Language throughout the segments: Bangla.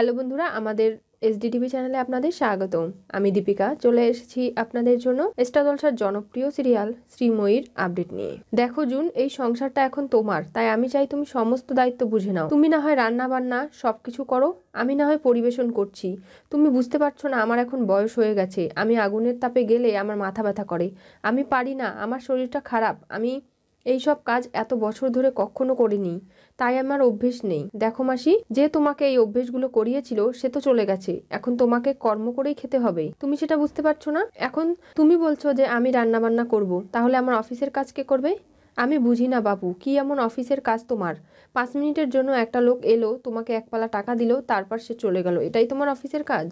হ্যালো বন্ধুরা আমাদের এসডিটিভি চ্যানেলে আপনাদের স্বাগতম আমি দীপিকা চলে এসেছি আপনাদের জন্য এস্টাদলসার জনপ্রিয় সিরিয়াল শ্রীময়ীর আপডেট নিয়ে দেখো জুন এই সংসারটা এখন তোমার তাই আমি চাই তুমি সমস্ত দায়িত্ব বুঝে নাও তুমি না হয় রান্না বান্না সব কিছু করো আমি না হয় পরিবেশন করছি তুমি বুঝতে পারছো না আমার এখন বয়স হয়ে গেছে আমি আগুনের তাপে গেলে আমার মাথা ব্যথা করে আমি পারি না আমার শরীরটা খারাপ আমি এই সব কাজ এত বছর ধরে কখনো করিনি তাই আমার অভ্যেস নেই দেখো মাসি যে তোমাকে এই অভ্যেসগুলো করিয়েছিল সে তো চলে গেছে এখন তোমাকে কর্ম করেই খেতে হবে তুমি সেটা বুঝতে পারছো না এখন তুমি বলছো যে আমি রান্না বান্না করব তাহলে আমার অফিসের কাজ কে করবে আমি বুঝি না বাবু কি এমন অফিসের কাজ তোমার পাঁচ মিনিটের জন্য একটা লোক এলো তোমাকে একপালা টাকা দিল তারপর সে চলে গেল এটাই তোমার অফিসের কাজ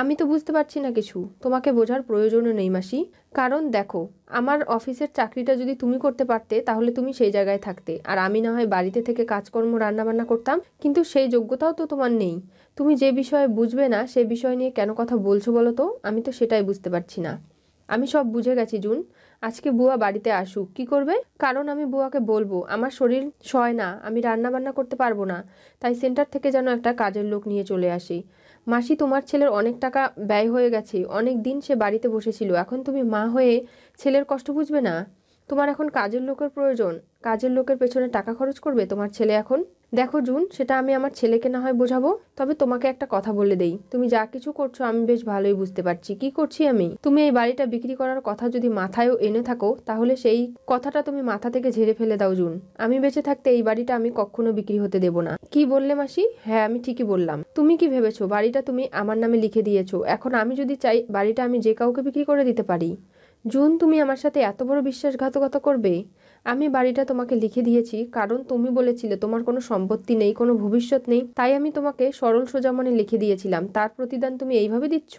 আমি তো বুঝতে পারছি না কিছু তোমাকে বোঝার প্রয়োজনও নেই মাসি কারণ দেখো আমার অফিসের চাকরিটা যদি তুমি করতে পারতে তাহলে তুমি সেই জায়গায় থাকতে আর আমি না হয় বাড়িতে থেকে কাজকর্ম রান্নাবান্না করতাম কিন্তু সেই যোগ্যতাও তো তোমার নেই তুমি যে বিষয়ে বুঝবে না সে বিষয় নিয়ে কেন কথা বলছো বলো তো আমি তো সেটাই বুঝতে পারছি না আমি সব বুঝে গেছি জুন আজকে বুয়া বাড়িতে আসুক কি করবে কারণ আমি বুয়াকে বলবো আমার শরীর সয় না আমি রান্নাবান্না করতে পারবো না তাই সেন্টার থেকে যেন একটা কাজের লোক নিয়ে চলে আসি মাসি তোমার ছেলের অনেক টাকা ব্যয় হয়ে গেছে অনেক দিন সে বাড়িতে বসেছিল এখন তুমি মা হয়ে ছেলের কষ্ট বুঝবে না তোমার এখন কাজের লোকের প্রয়োজন কাজের লোকের পেছনে টাকা খরচ করবে তোমার ছেলে এখন দেখো জুন সেটা আমি আমার ছেলেকে না হয় বোঝাবো তবে তোমাকে একটা কথা বলে দেই তুমি যা কিছু করছো আমি বেশ ভালোই বুঝতে পারছি কি করছি আমি তুমি এই বাড়িটা বিক্রি করার কথা যদি মাথায়ও এনে থাকো তাহলে সেই কথাটা তুমি মাথা থেকে ঝেড়ে ফেলে দাও জুন আমি বেঁচে থাকতে এই বাড়িটা আমি কখনো বিক্রি হতে দেব না কি বললে মাসি হ্যাঁ আমি ঠিকই বললাম তুমি কি ভেবেছো বাড়িটা তুমি আমার নামে লিখে দিয়েছো এখন আমি যদি চাই বাড়িটা আমি যে কাউকে বিক্রি করে দিতে পারি জুন তুমি আমার সাথে এত বড় বিশ্বাসঘাতকতা করবে আমি বাড়িটা তোমাকে লিখে দিয়েছি কারণ তুমি বলেছিলে তোমার কোনো সম্পত্তি নেই কোনো ভবিষ্যৎ নেই তাই আমি তোমাকে সরল সোজা মনে লিখে দিয়েছিলাম তার প্রতিদান তুমি এইভাবে দিচ্ছ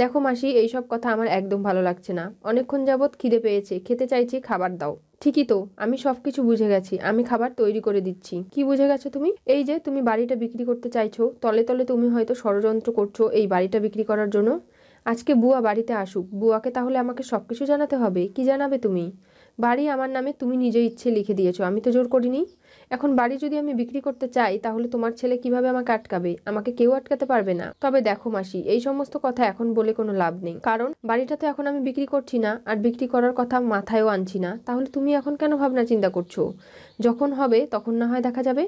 দেখো মাসি এইসব কথা আমার একদম ভালো লাগছে না অনেকক্ষণ যাবৎ খিদে পেয়েছে খেতে চাইছি খাবার দাও ঠিকই তো আমি সব কিছু বুঝে গেছি আমি খাবার তৈরি করে দিচ্ছি কি বুঝে গেছো তুমি এই যে তুমি বাড়িটা বিক্রি করতে চাইছো তলে তলে তুমি হয়তো ষড়যন্ত্র করছো এই বাড়িটা বিক্রি করার জন্য আজকে বুয়া বাড়িতে আসুক বুয়াকে তাহলে আমাকে সব কিছু জানাতে হবে কি জানাবে তুমি বাড়ি আমার নামে তুমি নিজে ইচ্ছে লিখে দিয়েছো আমি তো জোর করিনি এখন বাড়ি যদি আমি বিক্রি করতে চাই তাহলে তোমার ছেলে কিভাবে আমাকে আটকাবে আমাকে কেউ আটকাতে পারবে না তবে দেখো মাসি এই সমস্ত কথা এখন বলে কোনো লাভ নেই কারণ বাড়িটা তো এখন আমি বিক্রি করছি না আর বিক্রি করার কথা মাথায়ও আনছি না তাহলে তুমি এখন কেন ভাবনা চিন্তা করছো যখন হবে তখন না হয় দেখা যাবে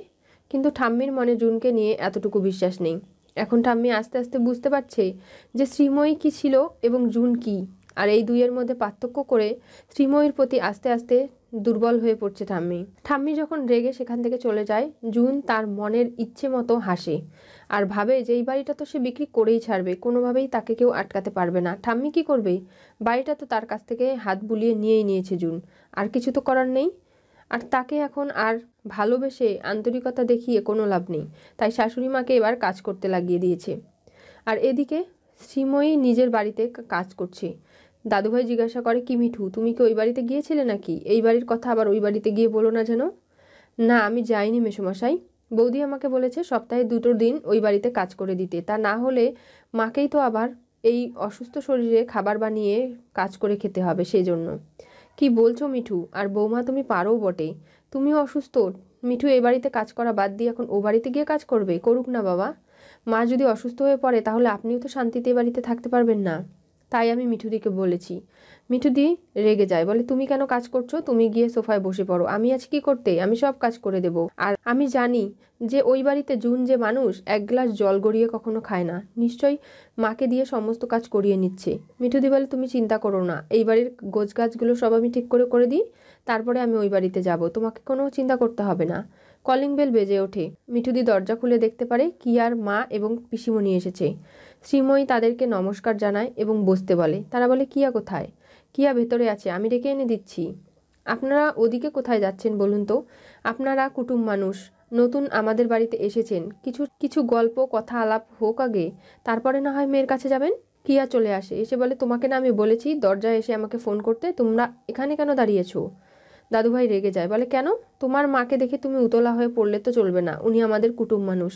কিন্তু ঠাম্মির মনে জুনকে নিয়ে এতটুকু বিশ্বাস নেই এখন ঠাম্মি আস্তে আস্তে বুঝতে পারছে যে শ্রীময়ী কী ছিল এবং জুন কী আর এই দুইয়ের মধ্যে পার্থক্য করে শ্রীময়ীর প্রতি আস্তে আস্তে দুর্বল হয়ে পড়ছে ঠাম্মি ঠাম্মি যখন রেগে সেখান থেকে চলে যায় জুন তার মনের ইচ্ছে মতো হাসে আর ভাবে যে এই বাড়িটা তো সে বিক্রি করেই ছাড়বে কোনোভাবেই তাকে কেউ আটকাতে পারবে না ঠাম্মি কি করবে বাড়িটা তো তার কাছ থেকে হাত বুলিয়ে নিয়েই নিয়েছে জুন আর কিছু তো করার নেই আর তাকে এখন আর ভালোবেসে আন্তরিকতা দেখিয়ে কোনো লাভ নেই তাই শাশুড়ি মাকে এবার কাজ করতে লাগিয়ে দিয়েছে আর এদিকে শ্রীময়ী নিজের বাড়িতে কাজ করছে দাদুভাই জিজ্ঞাসা করে কি মিঠু তুমি কি ওই বাড়িতে গিয়েছিলে নাকি এই বাড়ির কথা আবার ওই বাড়িতে গিয়ে বলো না যেন না আমি যাইনি মেসোমশাই বৌদি আমাকে বলেছে সপ্তাহে দুটো দিন ওই বাড়িতে কাজ করে দিতে তা না হলে মাকেই তো আবার এই অসুস্থ শরীরে খাবার বানিয়ে কাজ করে খেতে হবে সেজন্য কি বলছো মিঠু আর বৌমা তুমি পারো বটে তুমিও অসুস্থ মিঠু এ বাড়িতে কাজ করা বাদ দিয়ে এখন ও বাড়িতে গিয়ে কাজ করবে করুক না বাবা মা যদি অসুস্থ হয়ে পড়ে তাহলে আপনিও তো শান্তিতে এ বাড়িতে থাকতে পারবেন না তাই আমি মিঠুদিকে বলেছি মিঠুদি রেগে যায় বলে তুমি কেন কাজ করছো তুমি গিয়ে সোফায় বসে পড়ো আমি আজ কি করতে আমি সব কাজ করে দেব আর আমি জানি যে ওই বাড়িতে জুন যে মানুষ এক গ্লাস জল গড়িয়ে কখনো খায় না নিশ্চয়ই মাকে দিয়ে সমস্ত কাজ করিয়ে নিচ্ছে মিঠুদি বলে তুমি চিন্তা করো না এই বাড়ির গোছ গাছগুলো সব আমি ঠিক করে করে দিই তারপরে আমি ওই বাড়িতে যাব তোমাকে কোনো চিন্তা করতে হবে না কলিং বেল বেজে ওঠে মিঠুদি দরজা খুলে দেখতে পারে কি আর মা এবং পিসিমণি এসেছে শ্রীময়ী তাদেরকে নমস্কার জানায় এবং বসতে বলে তারা বলে কিয়া কোথায় কিয়া ভেতরে আছে আমি ডেকে এনে দিচ্ছি আপনারা ওদিকে কোথায় যাচ্ছেন বলুন তো আপনারা কুটুম মানুষ নতুন আমাদের বাড়িতে এসেছেন কিছু কিছু গল্প কথা আলাপ হোক আগে তারপরে না হয় মেয়ের কাছে যাবেন কিয়া চলে আসে এসে বলে তোমাকে না আমি বলেছি দরজায় এসে আমাকে ফোন করতে তোমরা এখানে কেন দাঁড়িয়েছো দাদুভাই রেগে যায় বলে কেন তোমার মাকে দেখে তুমি উতলা হয়ে পড়লে তো চলবে না উনি আমাদের কুটুম মানুষ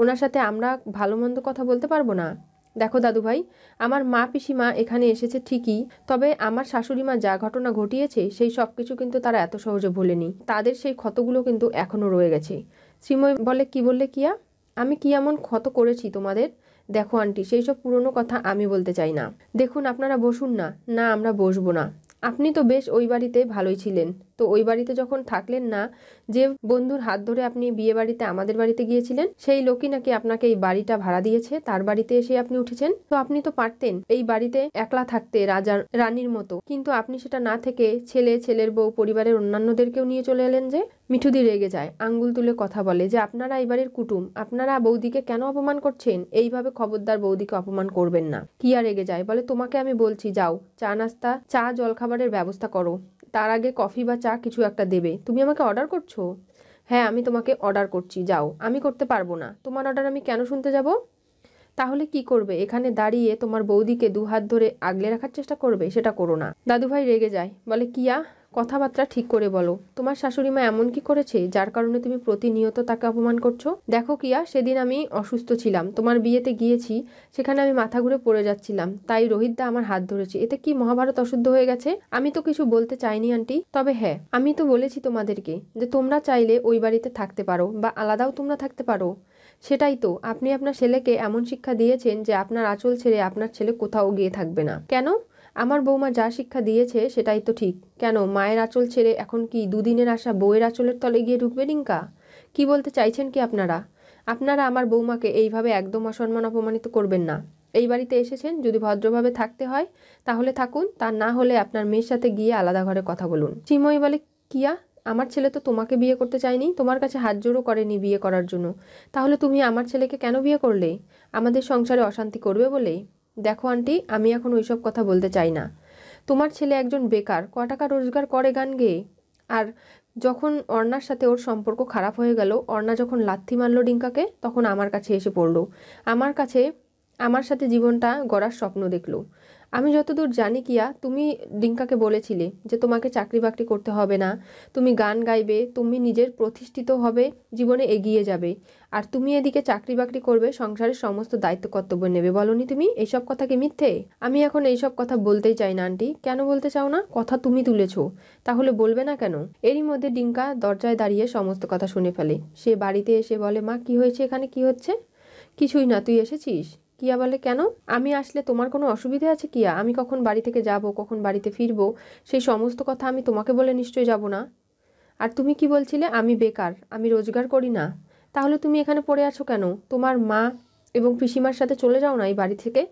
ওনার সাথে আমরা ভালো মন্দ কথা বলতে পারবো না দেখো দাদুভাই আমার মা পিসিমা এখানে এসেছে ঠিকই তবে আমার শাশুড়ি মা যা ঘটনা ঘটিয়েছে সেই সব কিছু কিন্তু তারা এত সহজে ভোলেনি তাদের সেই ক্ষতগুলো কিন্তু এখনও রয়ে গেছে শ্রীময় বলে কি বললে কিয়া আমি কি এমন ক্ষত করেছি তোমাদের দেখো আন্টি সেই সব পুরনো কথা আমি বলতে চাই না দেখুন আপনারা বসুন না না আমরা বসবো না আপনি তো বেশ ওই বাড়িতে ভালোই ছিলেন তো ওই বাড়িতে যখন থাকলেন না যে বন্ধুর হাত ধরে আপনি বিয়ে বাড়িতে আমাদের বাড়িতে গিয়েছিলেন সেই লোকই নাকি আপনাকে এই বাড়িটা ভাড়া দিয়েছে তার বাড়িতে এসে আপনি উঠেছেন তো আপনি তো পারতেন এই বাড়িতে একলা থাকতে রাজার রানীর মতো কিন্তু আপনি সেটা না থেকে ছেলে ছেলের বউ পরিবারের অন্যান্যদেরকেও নিয়ে চলে এলেন যে মিঠুদি রেগে যায় আঙ্গুল তুলে কথা বলে যে আপনারা এই বাড়ির কুটুম আপনারা বৌদিকে কেন অপমান করছেন এইভাবে খবরদার বৌদিকে অপমান করবেন না কিয়া রেগে যায় বলে তোমাকে আমি বলছি যাও চা নাস্তা চা জলখাবারের ব্যবস্থা করো তার আগে কফি বা চা কিছু একটা দেবে তুমি আমাকে অর্ডার করছো হ্যাঁ আমি তোমাকে অর্ডার করছি যাও আমি করতে পারবো না তোমার অর্ডার আমি কেন শুনতে যাব তাহলে কি করবে এখানে দাঁড়িয়ে তোমার বৌদিকে দু হাত ধরে আগলে রাখার চেষ্টা করবে সেটা করো না দাদুভাই রেগে যায় বলে কিয়া কথাবার্তা ঠিক করে বলো তোমার শাশুড়ি মা এমন কি করেছে যার কারণে তুমি প্রতিনিয়ত তাকে অপমান করছো দেখো কিয়া সেদিন আমি অসুস্থ ছিলাম তোমার বিয়েতে গিয়েছি সেখানে আমি মাথা ঘুরে পড়ে যাচ্ছিলাম তাই রোহিতদা আমার হাত ধরেছে এতে কি মহাভারত অশুদ্ধ হয়ে গেছে আমি তো কিছু বলতে চাইনি আন্টি তবে হ্যাঁ আমি তো বলেছি তোমাদেরকে যে তোমরা চাইলে ওই বাড়িতে থাকতে পারো বা আলাদাও তোমরা থাকতে পারো সেটাই তো আপনি আপনার ছেলেকে এমন শিক্ষা দিয়েছেন যে আপনার আঁচল ছেড়ে আপনার ছেলে কোথাও গিয়ে থাকবে না কেন আমার বৌমা যা শিক্ষা দিয়েছে সেটাই তো ঠিক কেন মায়ের আঁচল ছেড়ে এখন কি দুদিনের আসা বউয়ের আঁচলের তলে গিয়ে ঢুকবে রিঙ্কা কি বলতে চাইছেন কি আপনারা আপনারা আমার বৌমাকে এইভাবে একদম অসম্মান অপমানিত করবেন না এই বাড়িতে এসেছেন যদি ভদ্রভাবে থাকতে হয় তাহলে থাকুন তা না হলে আপনার মেয়ের সাথে গিয়ে আলাদা ঘরে কথা বলুন চিময় বলে কিয়া আমার ছেলে তো তোমাকে বিয়ে করতে চায়নি তোমার কাছে হাত জোরও করেনি বিয়ে করার জন্য তাহলে তুমি আমার ছেলেকে কেন বিয়ে করলে আমাদের সংসারে অশান্তি করবে বলে দেখো আন্টি আমি এখন ওইসব কথা বলতে চাই না তোমার ছেলে একজন বেকার ক টাকা রোজগার করে গান গেয়ে আর যখন অর্ণার সাথে ওর সম্পর্ক খারাপ হয়ে গেল অর্ণা যখন লাথি মারল ডিঙ্কাকে তখন আমার কাছে এসে পড়ল আমার কাছে আমার সাথে জীবনটা গড়ার স্বপ্ন দেখল আমি যতদূর জানি কিয়া তুমি ডিঙ্কাকে বলেছিলে যে তোমাকে চাকরি বাকরি করতে হবে না তুমি গান গাইবে তুমি নিজের প্রতিষ্ঠিত হবে জীবনে এগিয়ে যাবে আর তুমি এদিকে চাকরি বাকরি করবে সংসারের সমস্ত দায়িত্ব কর্তব্য নেবে বলনি তুমি এইসব কথা কি মিথ্যে আমি এখন এইসব কথা বলতেই চাই না আন্টি কেন বলতে চাও না কথা তুমি তুলেছো তাহলে বলবে না কেন এরই মধ্যে ডিঙ্কা দরজায় দাঁড়িয়ে সমস্ত কথা শুনে ফেলে সে বাড়িতে এসে বলে মা কি হয়েছে এখানে কি হচ্ছে কিছুই না তুই এসেছিস কিয়া বলে কেন আমি আসলে তোমার কোনো অসুবিধে আছে কিয়া আমি কখন বাড়ি থেকে যাব কখন বাড়িতে ফিরবো সেই সমস্ত কথা আমি তোমাকে বলে নিশ্চয়ই যাব না আর তুমি কি বলছিলে আমি বেকার আমি রোজগার করি না তাহলে তুমি এখানে পড়ে আছো কেন তোমার মা এবং পিসিমার সাথে চলে যাও না এই বাড়ি থেকে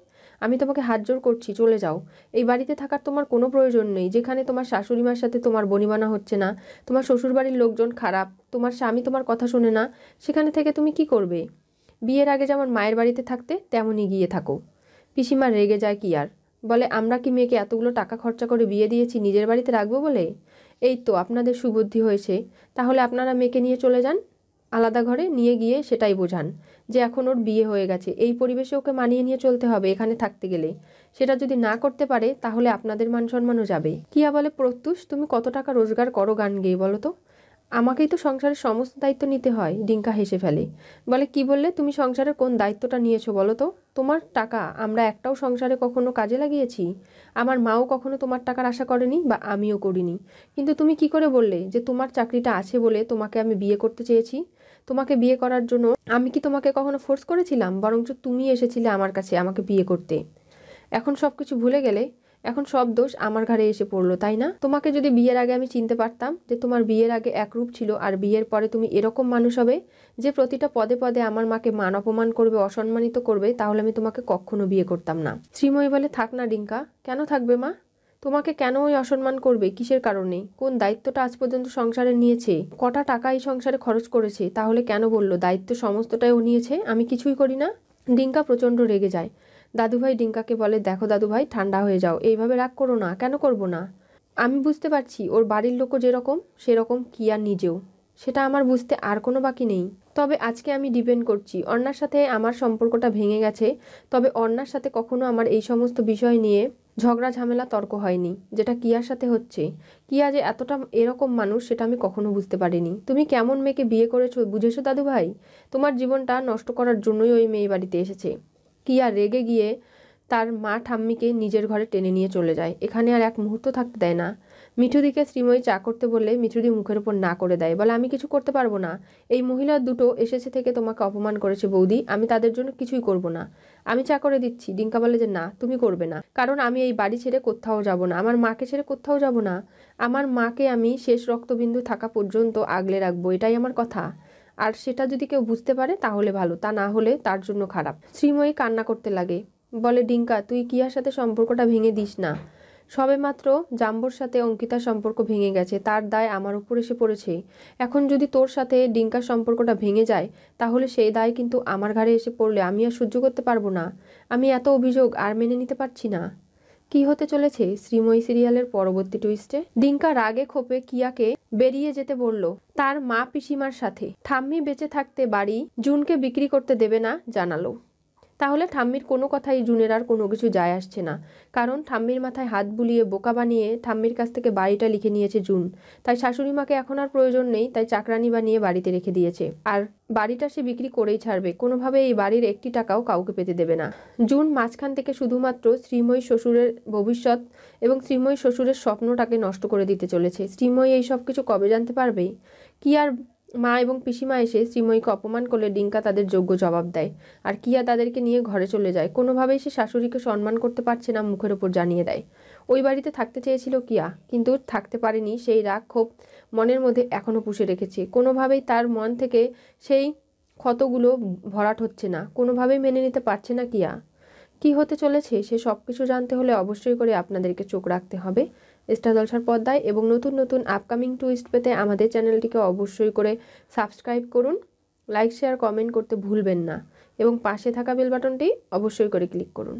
আমি তোমাকে হাত জোর করছি চলে যাও এই বাড়িতে থাকার তোমার কোনো প্রয়োজন নেই যেখানে তোমার শাশুড়ি মার সাথে তোমার বনিমানা হচ্ছে না তোমার শ্বশুরবাড়ির লোকজন খারাপ তোমার স্বামী তোমার কথা শোনে না সেখানে থেকে তুমি কি করবে বিয়ের আগে যেমন মায়ের বাড়িতে থাকতে তেমনই গিয়ে থাকো পিসিমা রেগে যায় কি আর বলে আমরা কি মেয়েকে এতগুলো টাকা খরচা করে বিয়ে দিয়েছি নিজের বাড়িতে রাখবো বলে এই তো আপনাদের সুবুদ্ধি হয়েছে তাহলে আপনারা মেয়েকে নিয়ে চলে যান আলাদা ঘরে নিয়ে গিয়ে সেটাই বোঝান যে এখন ওর বিয়ে হয়ে গেছে এই পরিবেশে ওকে মানিয়ে নিয়ে চলতে হবে এখানে থাকতে গেলে সেটা যদি না করতে পারে তাহলে আপনাদের মান সম্মানও যাবে কিয়া বলে প্রত্যুষ তুমি কত টাকা রোজগার করো গান গেয়ে বলো তো আমাকেই তো সংসারের সমস্ত দায়িত্ব নিতে হয় ডিঙ্কা হেসে ফেলে বলে কি বললে তুমি সংসারের কোন দায়িত্বটা নিয়েছো বলো তো তোমার টাকা আমরা একটাও সংসারে কখনো কাজে লাগিয়েছি আমার মাও কখনো তোমার টাকার আশা করেনি বা আমিও করিনি কিন্তু তুমি কি করে বললে যে তোমার চাকরিটা আছে বলে তোমাকে আমি বিয়ে করতে চেয়েছি তোমাকে বিয়ে করার জন্য আমি কি তোমাকে কখনো ফোর্স করেছিলাম বরঞ্চ তুমি এসেছিলে আমার কাছে আমাকে বিয়ে করতে এখন সব কিছু ভুলে গেলে এখন সব দোষ আমার ঘাড়ে এসে পড়লো তাই না তোমাকে যদি বিয়ের আগে আমি চিনতে পারতাম যে তোমার বিয়ের আগে একরূপ ছিল আর বিয়ের পরে তুমি এরকম মানুষ হবে যে প্রতিটা পদে পদে আমার মাকে মান অপমান করবে অসম্মানিত করবে তাহলে আমি তোমাকে কখনো বিয়ে করতাম না শ্রীময়ী বলে থাক না ডিঙ্কা কেন থাকবে মা তোমাকে কেন ওই অসম্মান করবে কিসের কারণে কোন দায়িত্বটা আজ পর্যন্ত সংসারে নিয়েছে কটা টাকা এই সংসারে খরচ করেছে তাহলে কেন বললো দায়িত্ব সমস্তটাই ও নিয়েছে আমি কিছুই করি না ডিঙ্কা প্রচণ্ড রেগে যায় দাদুভাই ডিঙ্কাকে বলে দেখো দাদুভাই ঠান্ডা হয়ে যাও এইভাবে রাগ করো না কেন করব না আমি বুঝতে পারছি ওর বাড়ির লোকও যেরকম সেরকম কিয়া নিজেও সেটা আমার বুঝতে আর কোনো বাকি নেই তবে আজকে আমি ডিপেন্ড করছি অন্যার সাথে আমার সম্পর্কটা ভেঙে গেছে তবে অন্যার সাথে কখনো আমার এই সমস্ত বিষয় নিয়ে ঝগড়া ঝামেলা তর্ক হয়নি যেটা কিয়ার সাথে হচ্ছে কিয়া যে এতটা এরকম মানুষ সেটা আমি কখনো বুঝতে পারিনি তুমি কেমন মেয়েকে বিয়ে করেছো বুঝেছো দাদু ভাই তোমার জীবনটা নষ্ট করার জন্যই ওই মেয়ে বাড়িতে এসেছে কিয়া রেগে গিয়ে তার মা ঠাম্মিকে নিজের ঘরে টেনে নিয়ে চলে যায় এখানে আর এক মুহূর্ত থাকতে দেয় না মিঠুদিকে শ্রীময়ী চা করতে বললে মিঠুদি মুখের উপর না করে দেয় বলে আমি কিছু করতে পারবো না এই মহিলা দুটো এসেছে থেকে তোমাকে অপমান করেছে বৌদি আমি তাদের জন্য কিছুই করব না আমি চা করে দিচ্ছি ডিঙ্কা বলে যে না তুমি করবে না কারণ আমি এই বাড়ি ছেড়ে কোথাও যাব না আমার মাকে ছেড়ে কোথাও যাব না আমার মাকে আমি শেষ রক্তবিন্দু থাকা পর্যন্ত আগলে রাখবো এটাই আমার কথা আর সেটা যদি কেউ বুঝতে পারে তাহলে ভালো তা না হলে তার জন্য খারাপ শ্রীময়ী কান্না করতে লাগে বলে ডিঙ্কা তুই কিয়ার সাথে সম্পর্কটা ভেঙে দিস না সবে মাত্র জাম্বর সাথে অঙ্কিতার সম্পর্ক ভেঙে গেছে তার দায় আমার উপর এসে পড়েছে এখন যদি তোর সাথে ডিঙ্কার সম্পর্কটা ভেঙে যায় তাহলে সেই দায় কিন্তু আমার ঘাড়ে এসে পড়লে আমি আর সহ্য করতে পারবো না আমি এত অভিযোগ আর মেনে নিতে পারছি না কি হতে চলেছে শ্রীময়ী সিরিয়ালের পরবর্তী টুইস্টে দিনকা রাগে খোপে কিয়াকে বেরিয়ে যেতে বলল তার মা পিসিমার সাথে ঠাম্মি বেঁচে থাকতে বাড়ি জুনকে বিক্রি করতে দেবে না জানালো তাহলে ঠাম্মির কোনো কথাই জুনের আর কোনো কিছু যায় আসছে না কারণ ঠাম্মির মাথায় হাত বুলিয়ে বোকা বানিয়ে ঠাম্মির কাছ থেকে বাড়িটা লিখে নিয়েছে জুন তাই শাশুড়ি মাকে এখন আর প্রয়োজন নেই তাই চাকরানি বানিয়ে বাড়িতে রেখে দিয়েছে আর বাড়িটা সে বিক্রি করেই ছাড়বে কোনোভাবে এই বাড়ির একটি টাকাও কাউকে পেতে দেবে না জুন মাঝখান থেকে শুধুমাত্র শ্রীময়ী শ্বশুরের ভবিষ্যৎ এবং শ্রীময়ী শ্বশুরের স্বপ্নটাকে নষ্ট করে দিতে চলেছে শ্রীময়ী এই সব কিছু কবে জানতে পারবে কি আর মা এবং পিসিমা এসে শ্রীময়ীকে অপমান করলে ডিঙ্কা তাদের যোগ্য জবাব দেয় আর কিয়া তাদেরকে নিয়ে ঘরে চলে যায় কোনোভাবেই সে শাশুড়িকে সম্মান করতে পারছে না মুখের ওপর জানিয়ে দেয় ওই বাড়িতে থাকতে চেয়েছিল কিয়া কিন্তু থাকতে পারেনি সেই রাগ ক্ষোভ মনের মধ্যে এখনও পুষে রেখেছে কোনোভাবেই তার মন থেকে সেই ক্ষতগুলো ভরাট হচ্ছে না কোনোভাবেই মেনে নিতে পারছে না কিয়া কি হতে চলেছে সে সব কিছু জানতে হলে অবশ্যই করে আপনাদেরকে চোখ রাখতে হবে স্টার জলসার পর্দায় এবং নতুন নতুন আপকামিং টুইস্ট পেতে আমাদের চ্যানেলটিকে অবশ্যই করে সাবস্ক্রাইব করুন লাইক শেয়ার কমেন্ট করতে ভুলবেন না এবং পাশে থাকা বেল বাটনটি অবশ্যই করে ক্লিক করুন